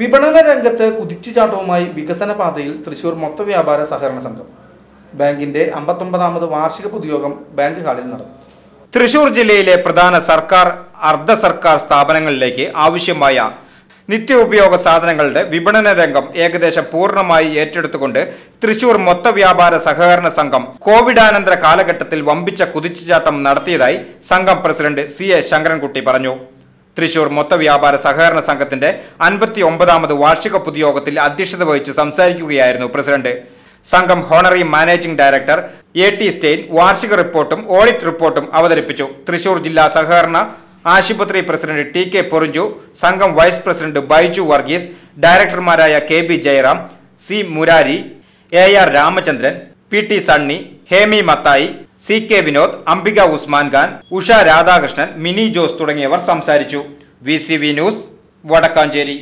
വിപണന രംഗത്ത് കുതിച്ചുചാട്ടവുമായി വികസന പാതയിൽ തൃശൂർ മൊത്തവ്യാപാര സഹകരണ സംഘം ബാങ്കിന്റെ അമ്പത്തൊമ്പതാമത് വാർഷിക പൊതുയോഗം ബാങ്ക് ഹാളിൽ നടന്നു തൃശൂർ ജില്ലയിലെ പ്രധാന സർക്കാർ അർദ്ധ സർക്കാർ സ്ഥാപനങ്ങളിലേക്ക് ആവശ്യമായ നിത്യോപയോഗ സാധനങ്ങളുടെ വിപണന രംഗം ഏകദേശം പൂർണ്ണമായി ഏറ്റെടുത്തുകൊണ്ട് തൃശൂർ മൊത്തവ്യാപാര സഹകരണ സംഘം കോവിഡാനന്തര കാലഘട്ടത്തിൽ വമ്പിച്ച കുതിച്ചുചാട്ടം നടത്തിയതായി സംഘം പ്രസിഡന്റ് സി എ ശങ്കരൻകുട്ടി പറഞ്ഞു തൃശൂർ മൊത്തവ്യാപാര സഹകരണ സംഘത്തിന്റെ അൻപത്തി ഒമ്പതാമത് വാർഷിക പൊതുയോഗത്തിൽ അധ്യക്ഷത വഹിച്ച് സംസാരിക്കുകയായിരുന്നു പ്രസിഡന്റ് സംഘം honorary managing director A T Stein വാർഷിക റിപ്പോർട്ടും ഓഡിറ്റ് റിപ്പോർട്ടും അവതരിപ്പിച്ചു തൃശൂർ ജില്ലാ സഹകരണ ആശുപത്രി പ്രസിഡന്റ് ടി കെ പൊറിഞ്ചു സംഘം വൈസ് പ്രസിഡന്റ് ബൈജു വർഗീസ് ഡയറക്ടർമാരായ K B Jayaram C Murari A R Ramachandran P T Sunny Hemi Mathai C K Vinod Ambika Usman Khan Usha Radhakrishnan Mini Jose തുടങ്ങിയവർ സംസാരിച്ചു വി ന്യൂസ് വടക്കാഞ്ചേരി